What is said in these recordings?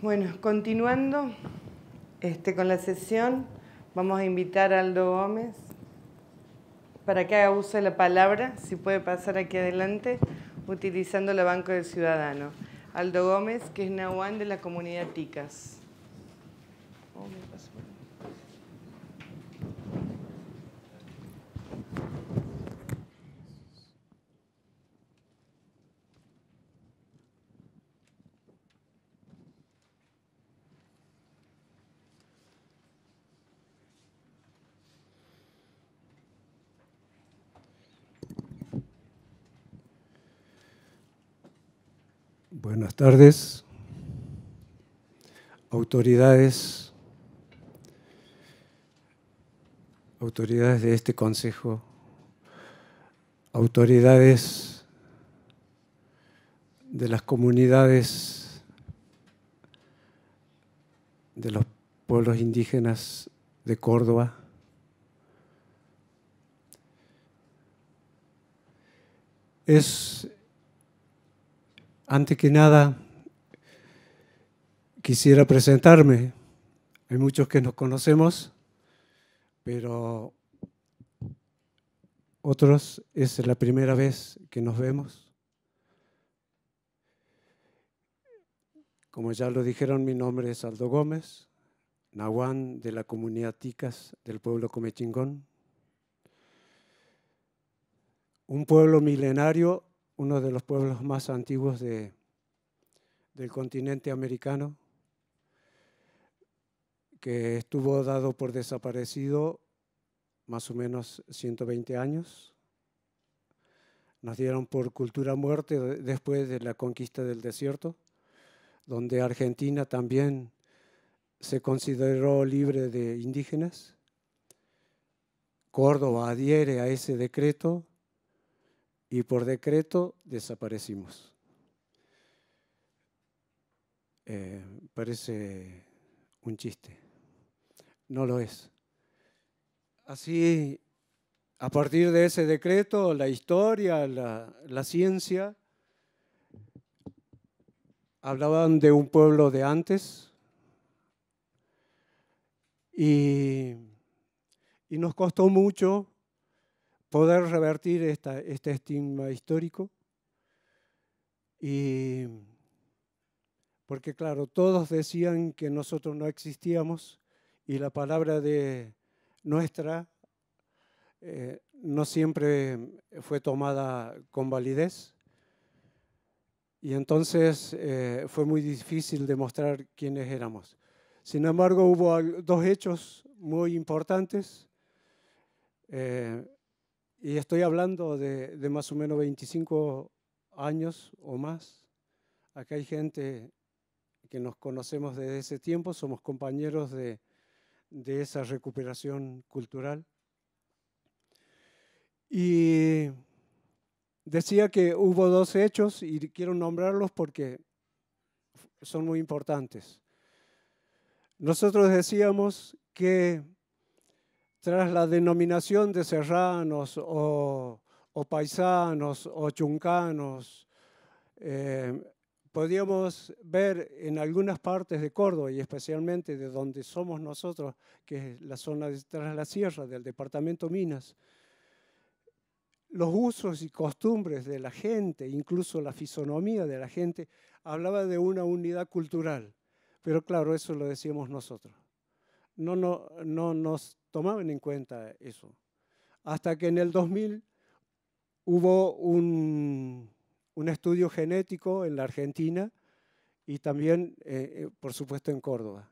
Bueno, continuando este, con la sesión, vamos a invitar a Aldo Gómez para que haga uso de la palabra, si puede pasar aquí adelante, utilizando la banco del ciudadano. Aldo Gómez, que es Nahuán de la comunidad TICAS. tardes, autoridades, autoridades de este Consejo, autoridades de las comunidades de los pueblos indígenas de Córdoba, es antes que nada, quisiera presentarme. Hay muchos que nos conocemos, pero otros es la primera vez que nos vemos. Como ya lo dijeron, mi nombre es Aldo Gómez, Nahuán de la comunidad Ticas del pueblo Comechingón. Un pueblo milenario uno de los pueblos más antiguos de, del continente americano, que estuvo dado por desaparecido más o menos 120 años. Nos dieron por cultura muerte después de la conquista del desierto, donde Argentina también se consideró libre de indígenas. Córdoba adhiere a ese decreto y por decreto desaparecimos. Eh, parece un chiste. No lo es. Así, a partir de ese decreto, la historia, la, ciencia, hablaban de un pueblo de antes y, y nos costó mucho poder revertir esta, este estigma histórico. Y porque claro, todos decían que nosotros no existíamos y la palabra de nuestra eh, no siempre fue tomada con validez. Y entonces eh, fue muy difícil demostrar quiénes éramos. Sin embargo, hubo dos hechos muy importantes. Eh, y estoy hablando de, más o menos 25 años o más. Acá hay gente que nos conocemos desde ese tiempo, somos compañeros de esa recuperación cultural. Y decía que hubo dos hechos y quiero nombrarlos porque son muy importantes. Nosotros decíamos que tras la denominación de serranos o, paisanos o chuncanos, eh, podíamos ver en algunas partes de Córdoba y especialmente de donde somos nosotros, que es la zona de, tras la sierra del departamento Minas, los usos y costumbres de la gente, incluso la fisonomía de la gente, hablaba de una unidad cultural. Pero claro, eso lo decíamos nosotros. No, no, no nos tomaban en cuenta eso. Hasta que en el 2000 hubo un, estudio genético en la Argentina y también, eh, eh, por supuesto, en Córdoba.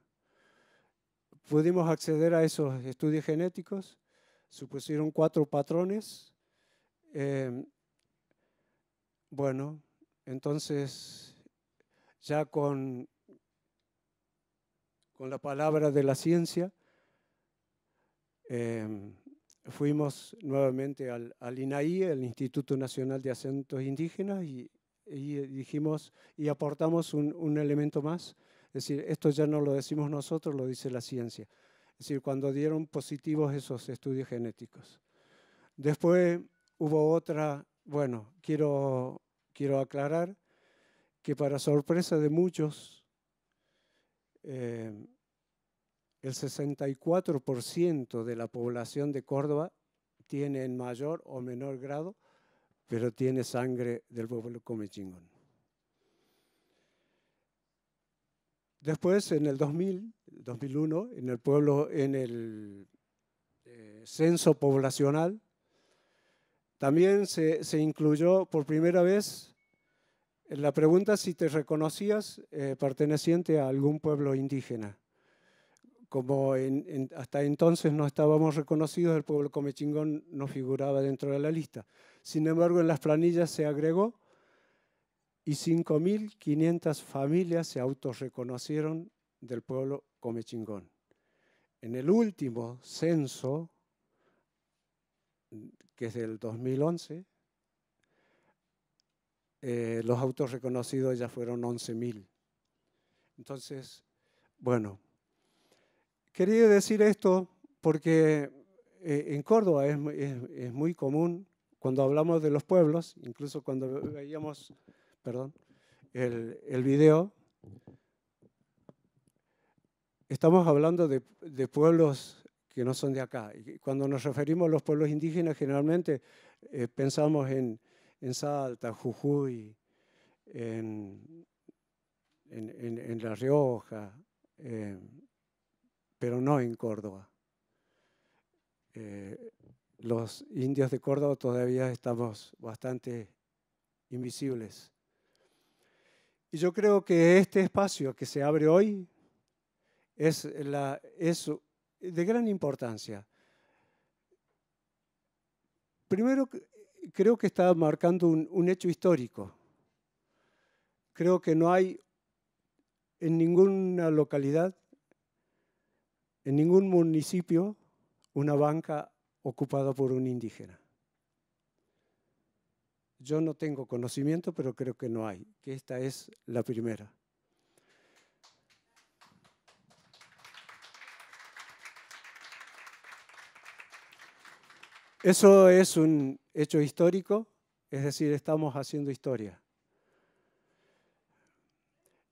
Pudimos acceder a esos estudios genéticos, supusieron cuatro patrones. Em, bueno, entonces ya con, con la palabra de la ciencia, Em, fuimos nuevamente al, INAI, el Instituto Nacional de Acentos Indígenas, y, eh, dijimos y aportamos un, elemento más. Es decir, esto ya no lo decimos nosotros, lo dice la ciencia. Es decir, cuando dieron positivos esos estudios genéticos. Después hubo otra, bueno, quiero, quiero aclarar que para sorpresa de muchos, eh, el 64% de la población de Córdoba tiene en mayor o menor grado, pero tiene sangre del pueblo comechingón. Después, en el 2000, 2001, en el pueblo, en el eh, censo poblacional, también se, incluyó por primera vez la pregunta si te reconocías eh, perteneciente a algún pueblo indígena como hasta entonces no estábamos reconocidos, el pueblo comechingón no figuraba dentro de la lista. Sin embargo, en las planillas se agregó y 5.500 familias se autorreconocieron del pueblo comechingón. En el último censo, que es del 2011, eh, los autorreconocidos ya fueron 11.000. Entonces, bueno, Quería decir esto porque eh, en Córdoba es, muy común, cuando hablamos de los pueblos, incluso cuando veíamos perdón, el, video, estamos hablando de, pueblos que no son de acá. Y cuando nos referimos a los pueblos indígenas, generalmente eh, pensamos en, Salta, Jujuy, en, La Rioja, eh, pero no en Córdoba. Eh, los indios de Córdoba todavía estamos bastante invisibles. Y yo creo que este espacio que se abre hoy es, de gran importancia. Primero, creo que está marcando un hecho histórico. Creo que no hay en ninguna localidad en ningún municipio una banca ocupada por un indígena. Yo no tengo conocimiento, pero creo que no hay, que esta es la primera. Eso es un hecho histórico, es decir, estamos haciendo historia.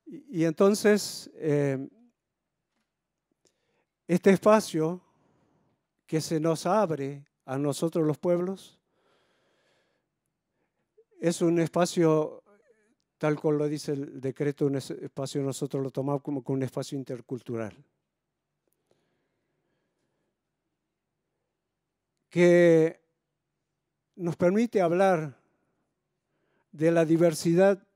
Y, entonces, eh, este espacio que se nos abre a nosotros los pueblos es un espacio, tal como lo dice el decreto, un espacio nosotros lo tomamos como un espacio intercultural. que nos permite hablar de la diversidad,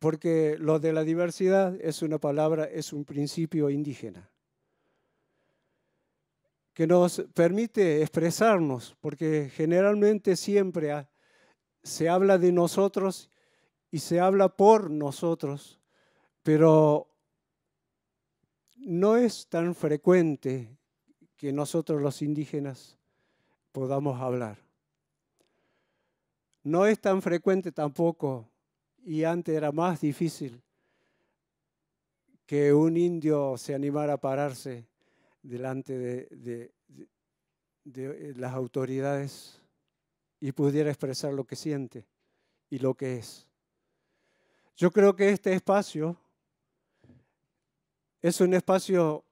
porque lo de la diversidad es una palabra, es un principio indígena que nos permite expresarnos, porque generalmente siempre se habla de nosotros y se habla por nosotros, pero no es tan frecuente que nosotros los indígenas podamos hablar. No es tan frecuente tampoco, y antes era más difícil, que un indio se animara a pararse delante de, eh, las autoridades y pudiera expresar lo que siente y lo que es. Yo creo que este espacio es un espacio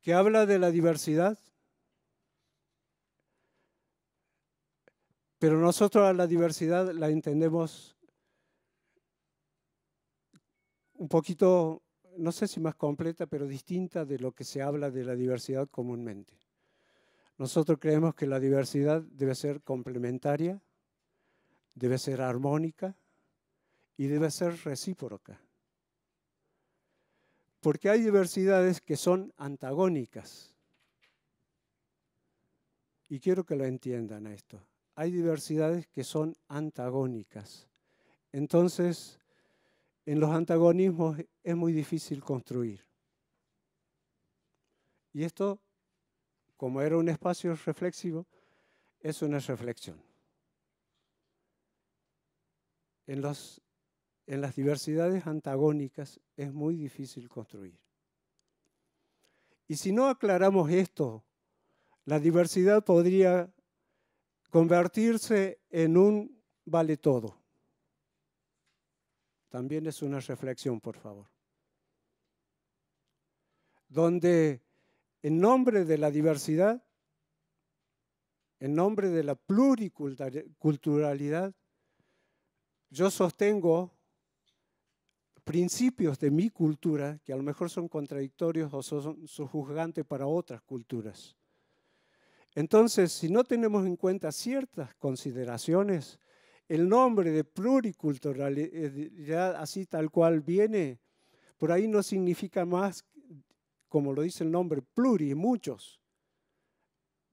que habla de la diversidad, pero nosotros a la diversidad la entendemos un poquito no sé si más completa, pero distinta de lo que se habla de la diversidad comúnmente. Nosotros creemos que la diversidad debe ser complementaria, debe ser armónica y debe ser recíproca. Porque hay diversidades que son antagónicas. Y quiero que lo entiendan a esto. Hay diversidades que son antagónicas. Entonces, en los antagonismos es muy difícil construir. Y esto, como era un espacio reflexivo, es una reflexión. En, los, en las diversidades antagónicas es muy difícil construir. Y si no aclaramos esto, la diversidad podría convertirse en un vale todo. También es una reflexión, por favor. Donde en nombre de la diversidad, en nombre de la pluriculturalidad, yo sostengo principios de mi cultura que a lo mejor son contradictorios o son juzgantes para otras culturas. Entonces, si no tenemos en cuenta ciertas consideraciones, el nombre de pluriculturalidad, eh, eh, así tal cual viene, por ahí no significa más, como lo dice el nombre, pluri, muchos,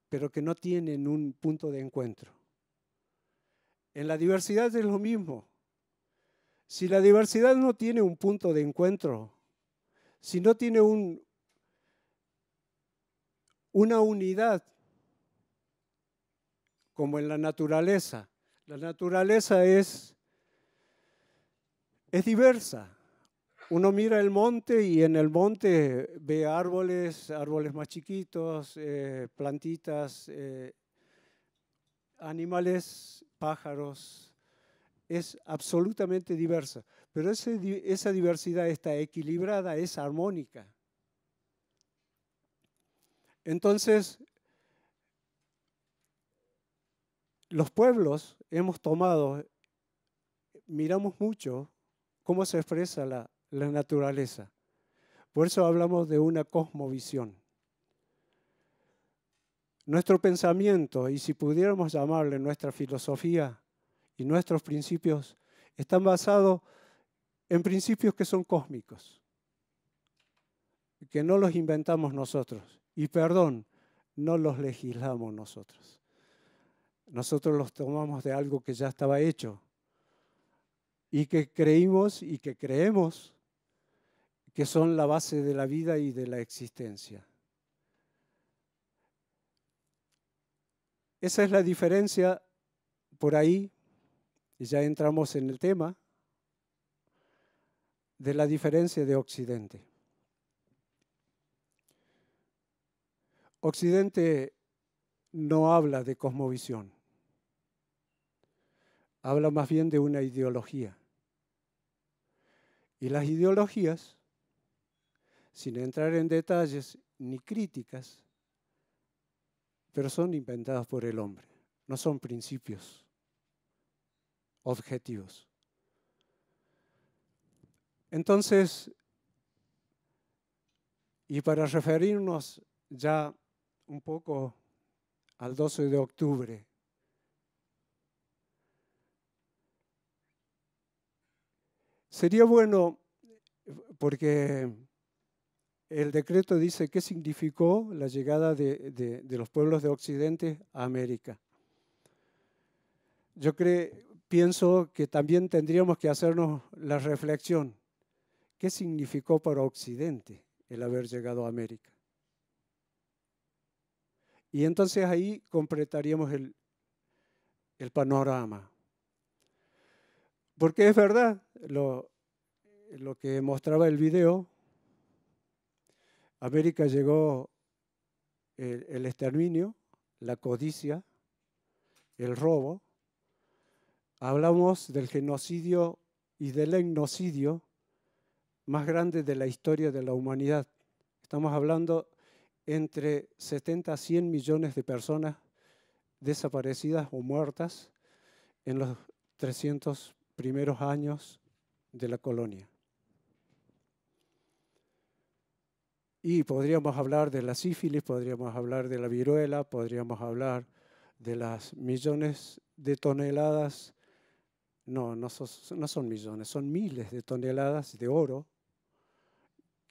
pero que no tienen un punto de encuentro. En la diversidad es lo mismo. Si la diversidad no tiene un punto de encuentro, si no tiene un, una unidad, como en la naturaleza, la naturaleza es, es diversa. Uno mira el monte y en el monte ve árboles, árboles más chiquitos, eh, plantitas, eh, animales, pájaros. Es absolutamente diversa. Pero esa diversidad está equilibrada, es armónica. Entonces, los pueblos hemos tomado, miramos mucho cómo se expresa la, naturaleza. Por eso hablamos de una cosmovisión. Nuestro pensamiento, y si pudiéramos llamarle nuestra filosofía y nuestros principios, están basados en principios que son cósmicos, que no los inventamos nosotros. Y perdón, no los legislamos nosotros. Nosotros los tomamos de algo que ya estaba hecho y que creímos y que creemos que son la base de la vida y de la existencia. Esa es la diferencia por ahí, y ya entramos en el tema, de la diferencia de Occidente. Occidente no habla de cosmovisión habla más bien de una ideología. Y las ideologías, sin entrar en detalles ni críticas, pero son inventadas por el hombre, no son principios objetivos. Entonces, y para referirnos ya un poco al 12 de octubre Sería bueno, porque el decreto dice qué significó la llegada de, los pueblos de Occidente a América. Yo creo, pienso que también tendríamos que hacernos la reflexión. ¿Qué significó para Occidente el haber llegado a América? Y entonces ahí completaríamos el panorama. Porque es verdad lo, que mostraba el video. América llegó el, exterminio, la codicia, el robo. Hablamos del genocidio y del etnocidio más grande de la historia de la humanidad. Estamos hablando entre 70 a 100 millones de personas desaparecidas o muertas en los 300 primeros años de la colonia. Y podríamos hablar de la sífilis, podríamos hablar de la viruela, podríamos hablar de las millones de toneladas, no, no, son, millones, son miles de toneladas de oro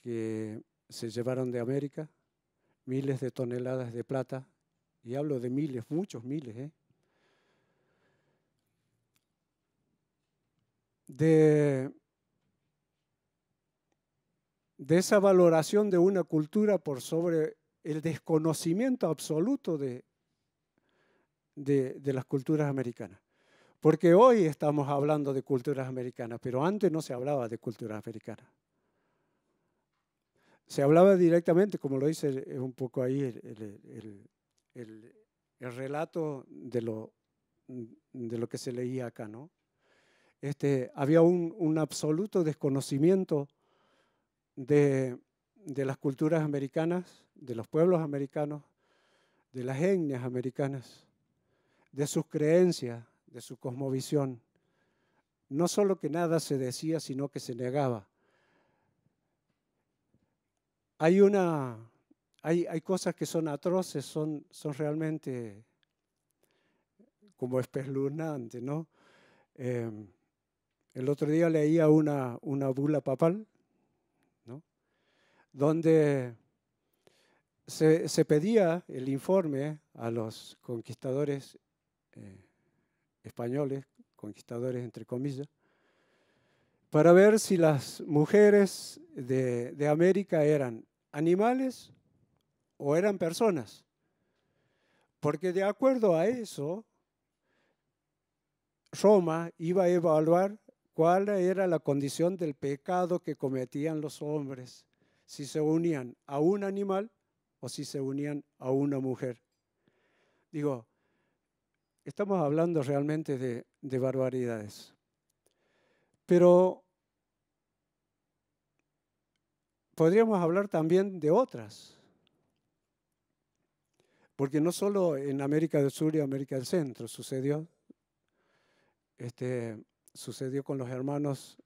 que se llevaron de América, miles de toneladas de plata, y hablo de miles, muchos miles, ¿eh? de, de esa valoración de una cultura por sobre el desconocimiento absoluto de, de, las culturas americanas. Porque hoy estamos hablando de culturas americanas, pero antes no se hablaba de culturas americanas. Se hablaba directamente, como lo dice un poco ahí el, el relato de lo, de lo que se leía acá, ¿no? Este, había un, absoluto desconocimiento de, las culturas americanas, de los pueblos americanos, de las etnias americanas, de sus creencias, de su cosmovisión. No solo que nada se decía, sino que se negaba. Hay, una, hay, cosas que son atroces, son, realmente como espeluznantes, ¿no? Em, el otro día leía una, una bula papal, donde se, pedía el informe a los conquistadores eh, españoles, conquistadores entre comillas, para ver si las mujeres de, de América eran animales o eran personas. Porque de acuerdo a eso, Roma iba a evaluar cuál era la condición del pecado que cometían los hombres, si se unían a un animal o si se unían a una mujer. Digo, estamos hablando realmente de, barbaridades. Pero podríamos hablar también de otras. Porque no solo en América del Sur y América del Centro sucedió. Este, sucedió con los hermanos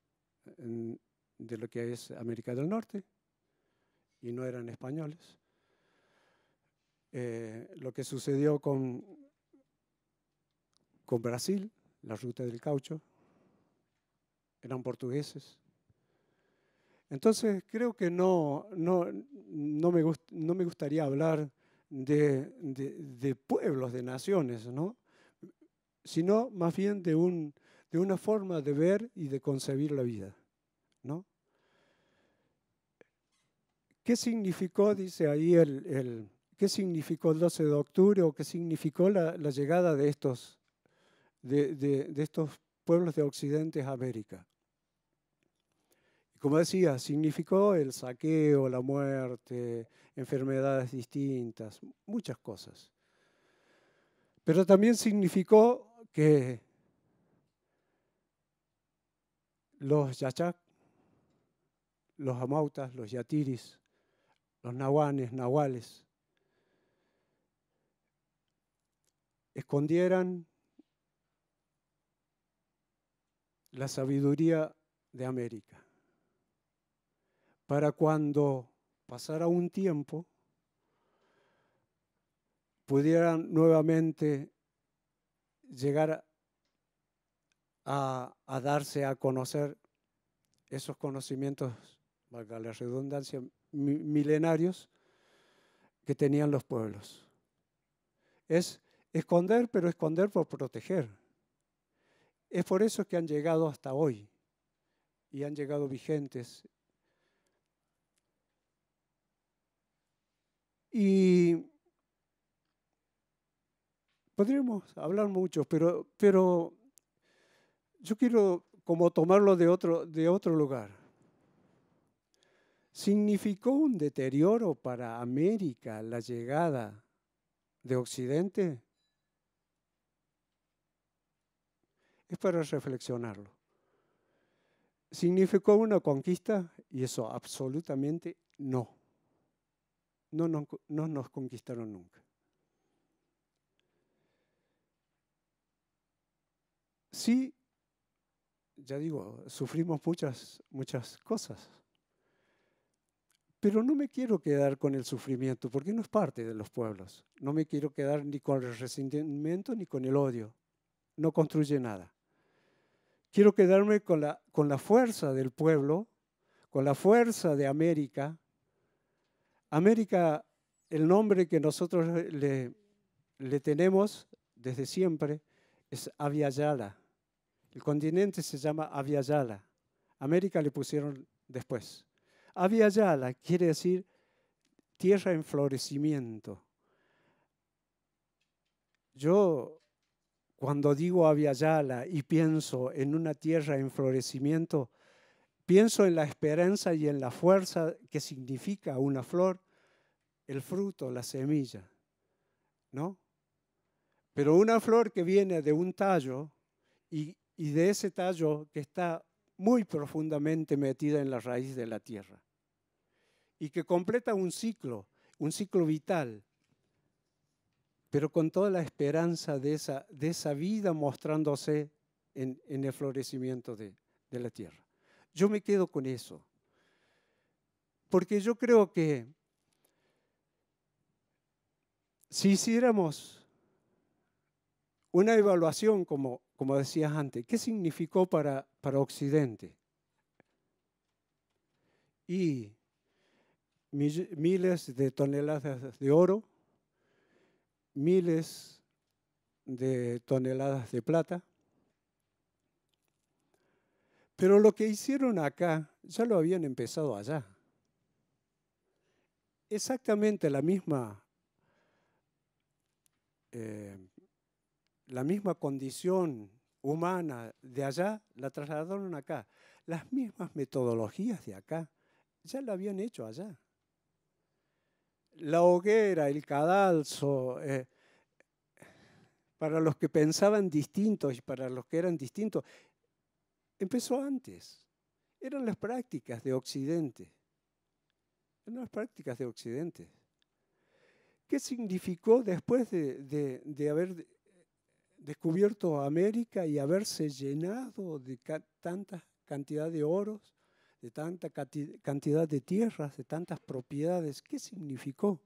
de lo que es América del Norte, y no eran españoles. Eh, lo que sucedió con, con Brasil, la ruta del caucho, eran portugueses. Entonces creo que no, no, me, no me gustaría hablar de, de pueblos, de naciones, ¿no? sino más bien de un, de una forma de ver y de concebir la vida. ¿no? ¿Qué significó, dice ahí, el, qué significó el 12 de octubre o qué significó la, llegada de estos, de estos pueblos de Occidente a América? como decía, significó el saqueo, la muerte, enfermedades distintas, muchas cosas. Pero también significó que los yachac, los amautas, los yatiris, los nahuanes, nahuales, escondieran la sabiduría de América para cuando pasara un tiempo pudieran nuevamente llegar a a, darse a conocer esos conocimientos, valga la redundancia, milenarios que tenían los pueblos. Es esconder, pero esconder por proteger. Es por eso que han llegado hasta hoy y han llegado vigentes. Y podríamos hablar mucho, pero, pero yo quiero como tomarlo de otro, de otro lugar. ¿Significó un deterioro para América la llegada de Occidente? Es para reflexionarlo. ¿Significó una conquista? Y eso absolutamente no. No nos, no nos conquistaron nunca. Sí ya digo, sufrimos muchas, muchas cosas. Pero no me quiero quedar con el sufrimiento, porque no es parte de los pueblos. No me quiero quedar ni con el resentimiento ni con el odio. No construye nada. Quiero quedarme con la, con la fuerza del pueblo, con la fuerza de América. América, el nombre que nosotros le, le tenemos desde siempre es Aviala el continente se llama Aviala. América le pusieron después. Aviala quiere decir tierra en florecimiento. Yo cuando digo Aviayala y pienso en una tierra en florecimiento, pienso en la esperanza y en la fuerza que significa una flor, el fruto, la semilla, ¿no? Pero una flor que viene de un tallo y y de ese tallo que está muy profundamente metida en la raíz de la tierra y que completa un ciclo, un ciclo vital, pero con toda la esperanza de esa, de esa vida mostrándose en, el florecimiento de, de la tierra. Yo me quedo con eso, porque yo creo que si hiciéramos una evaluación como como decías antes, ¿qué significó para, para Occidente? Y miles de toneladas de oro, miles de toneladas de plata. Pero lo que hicieron acá ya lo habían empezado allá. Exactamente la misma eh, la misma condición humana de allá, la trasladaron acá. Las mismas metodologías de acá ya la habían hecho allá. La hoguera, el cadalso, eh, para los que pensaban distintos y para los que eran distintos, empezó antes. Eran las prácticas de Occidente. Eran las prácticas de Occidente. ¿Qué significó después de haber descubierto América y haberse llenado de tanta cantidad de oros, de tanta cantidad de tierras, de tantas propiedades, ¿qué significó?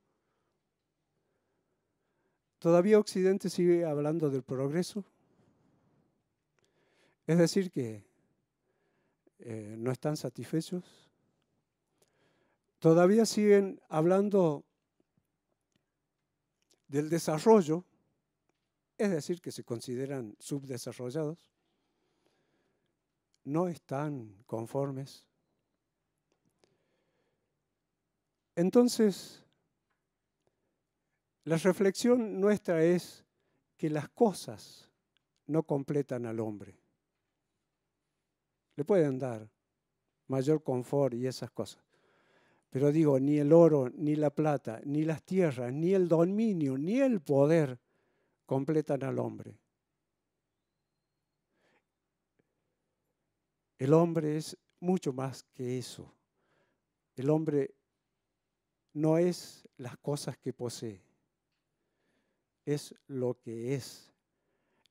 Todavía Occidente sigue hablando del progreso. Es decir, que eh, no están satisfechos. Todavía siguen hablando del desarrollo es decir, que se consideran subdesarrollados, no están conformes. Entonces, la reflexión nuestra es que las cosas no completan al hombre. Le pueden dar mayor confort y esas cosas. Pero digo, ni el oro, ni la plata, ni las tierras, ni el dominio, ni el poder completan al hombre. El hombre es mucho más que eso. El hombre no es las cosas que posee, es lo que es.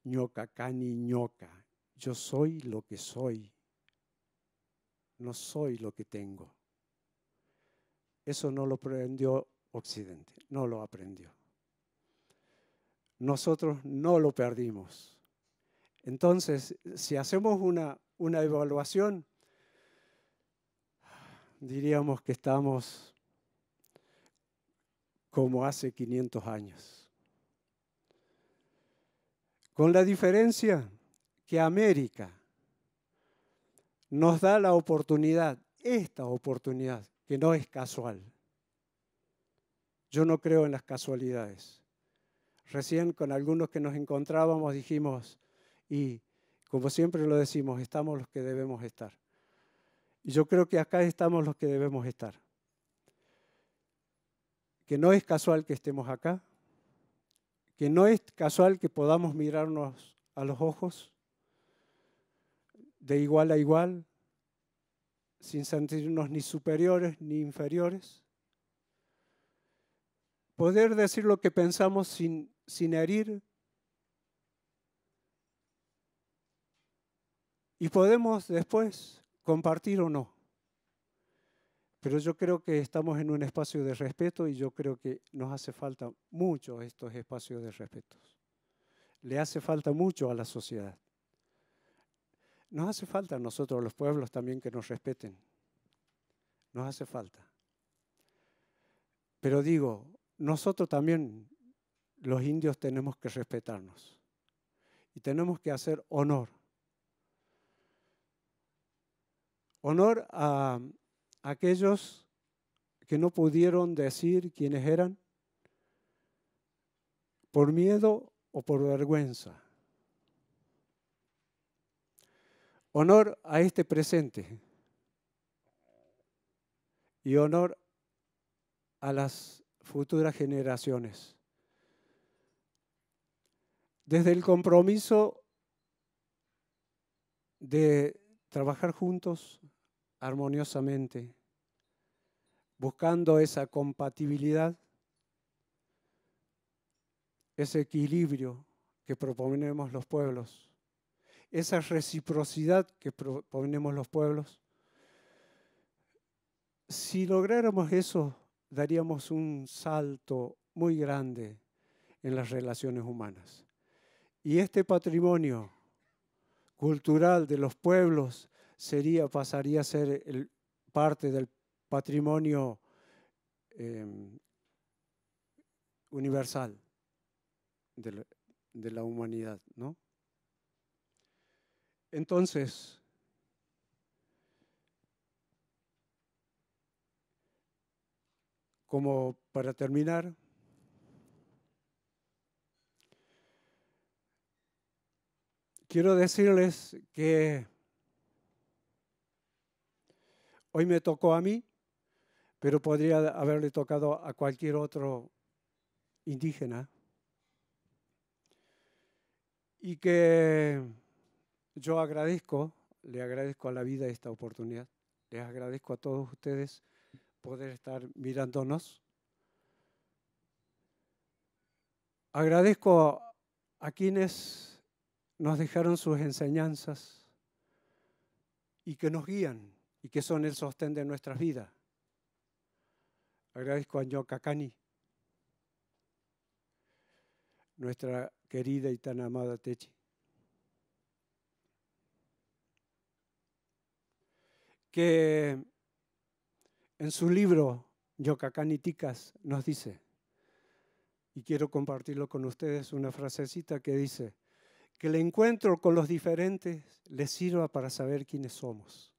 ñoca, cani, ñoca. Yo soy lo que soy, no soy lo que tengo. Eso no lo aprendió Occidente, no lo aprendió nosotros no lo perdimos. Entonces, si hacemos una, evaluación, diríamos que estamos como hace 500 años. Con la diferencia que América nos da la oportunidad, esta oportunidad, que no es casual. Yo no creo en las casualidades. Recién con algunos que nos encontrábamos dijimos, y como siempre lo decimos, estamos los que debemos estar. Y yo creo que acá estamos los que debemos estar. Que no es casual que estemos acá, que no es casual que podamos mirarnos a los ojos de igual a igual, sin sentirnos ni superiores ni inferiores. Poder decir lo que pensamos sin sin herir. Y podemos después compartir o no. Pero yo creo que estamos en un espacio de respeto y yo creo que nos hace falta mucho estos espacios de respeto. Le hace falta mucho a la sociedad. Nos hace falta a nosotros, los pueblos, también que nos respeten. Nos hace falta. Pero digo, nosotros también los indios tenemos que respetarnos y tenemos que hacer honor. Honor a aquellos que no pudieron decir quiénes eran por miedo o por vergüenza. Honor a este presente y honor a las futuras generaciones desde el compromiso de trabajar juntos armoniosamente, buscando esa compatibilidad, ese equilibrio que proponemos los pueblos, esa reciprocidad que proponemos los pueblos. Si lográramos eso, daríamos un salto muy grande en las relaciones humanas. Y este patrimonio cultural de los pueblos sería, pasaría a ser parte del patrimonio em, universal de la, de la humanidad, ¿no? Entonces, como para terminar, Quiero decirles que hoy me tocó a mí, pero podría haberle tocado a cualquier otro indígena. Y que yo agradezco, le agradezco a la vida esta oportunidad, les agradezco a todos ustedes poder estar mirándonos. Agradezco a quienes nos dejaron sus enseñanzas y que nos guían y que son el sostén de nuestras vidas. Agradezco a Yokakani, nuestra querida y tan amada Techi. que en su libro Yocacán Ticas nos dice, y quiero compartirlo con ustedes, una frasecita que dice, que el encuentro con los diferentes les sirva para saber quiénes somos.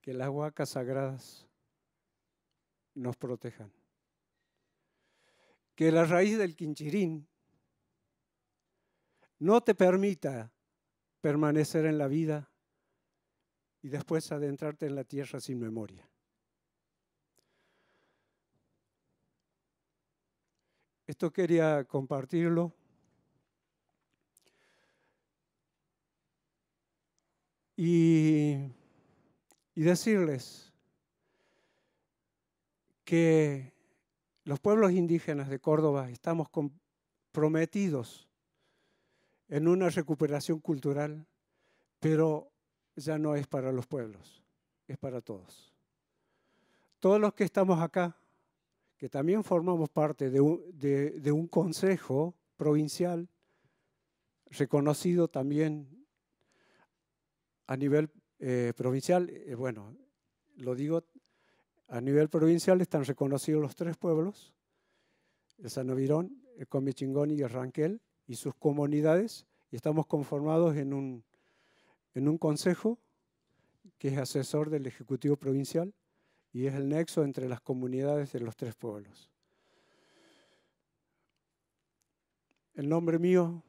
Que las huacas sagradas nos protejan. Que la raíz del quinchirín no te permita permanecer en la vida y después adentrarte en la tierra sin memoria. Esto quería compartirlo. y, decirles que los pueblos indígenas de Córdoba estamos comprometidos en una recuperación cultural, pero ya no es para los pueblos, es para todos. Todos los que estamos acá, que también formamos parte de de un consejo provincial, reconocido también a nivel eh, provincial, eh, bueno, lo digo, a nivel provincial están reconocidos los tres pueblos, el Sanovirón el Comichingón y el Ranquel, y sus comunidades, y estamos conformados en un, en un consejo que es asesor del Ejecutivo Provincial y es el nexo entre las comunidades de los tres pueblos. El nombre mío,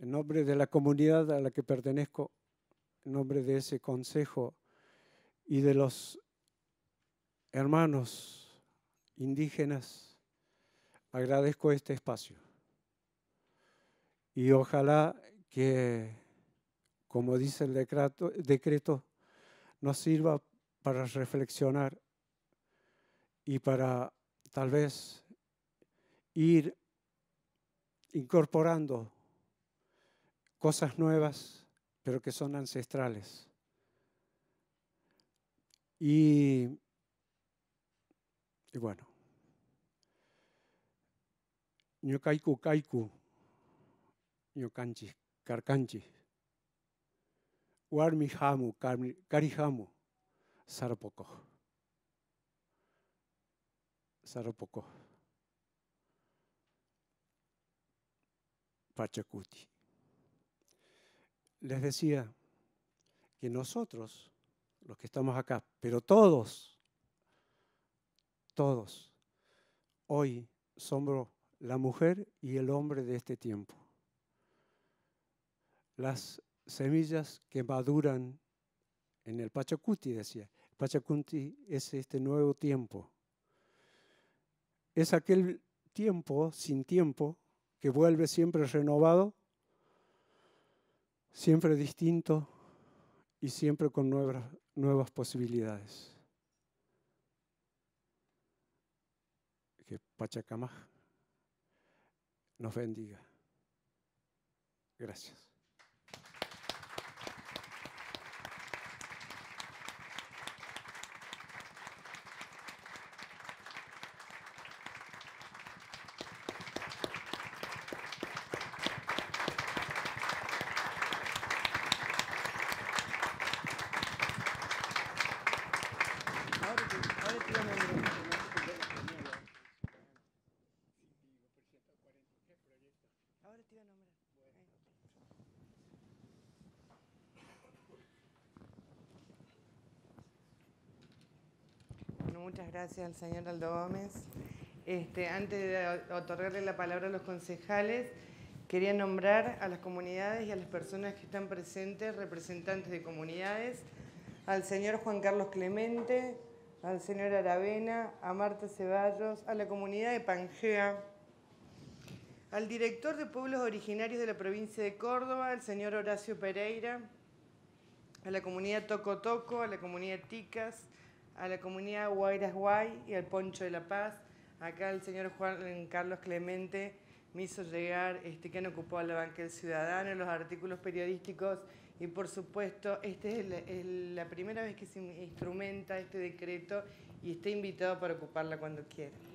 el nombre de la comunidad a la que pertenezco, en nombre de ese consejo y de los hermanos indígenas, agradezco este espacio. Y ojalá que, como dice el decreto, decreto nos sirva para reflexionar y para tal vez ir incorporando cosas nuevas pero que son ancestrales. Y, y bueno, ñocaiku kaiku, nyokanji Karkanchi, warmi jamu, Saropoko, Saropoko, saropoko, Saropoko. pachacuti les decía que nosotros, los que estamos acá, pero todos, todos, hoy somos la mujer y el hombre de este tiempo. Las semillas que maduran en el Pachacuti, decía. El Pachacuti es este nuevo tiempo. Es aquel tiempo sin tiempo que vuelve siempre renovado siempre distinto y siempre con nuevas, posibilidades. Que Pachacamaj nos bendiga. Gracias. muchas gracias al señor Aldo Gómez. Este, antes de otorgarle la palabra a los concejales, quería nombrar a las comunidades y a las personas que están presentes, representantes de comunidades, al señor Juan Carlos Clemente, al señor Aravena, a Marta Ceballos, a la comunidad de Pangea, al director de Pueblos Originarios de la provincia de Córdoba, el señor Horacio Pereira, a la comunidad Tocotoco, a la comunidad Ticas, a la comunidad Guayras Guay y al Poncho de la Paz. Acá el señor Juan Carlos Clemente me hizo llegar este, que han ocupado la banca del ciudadano, los artículos periodísticos y por supuesto esta es, es, la primera vez que se instrumenta este decreto y está invitado para ocuparla cuando quiera.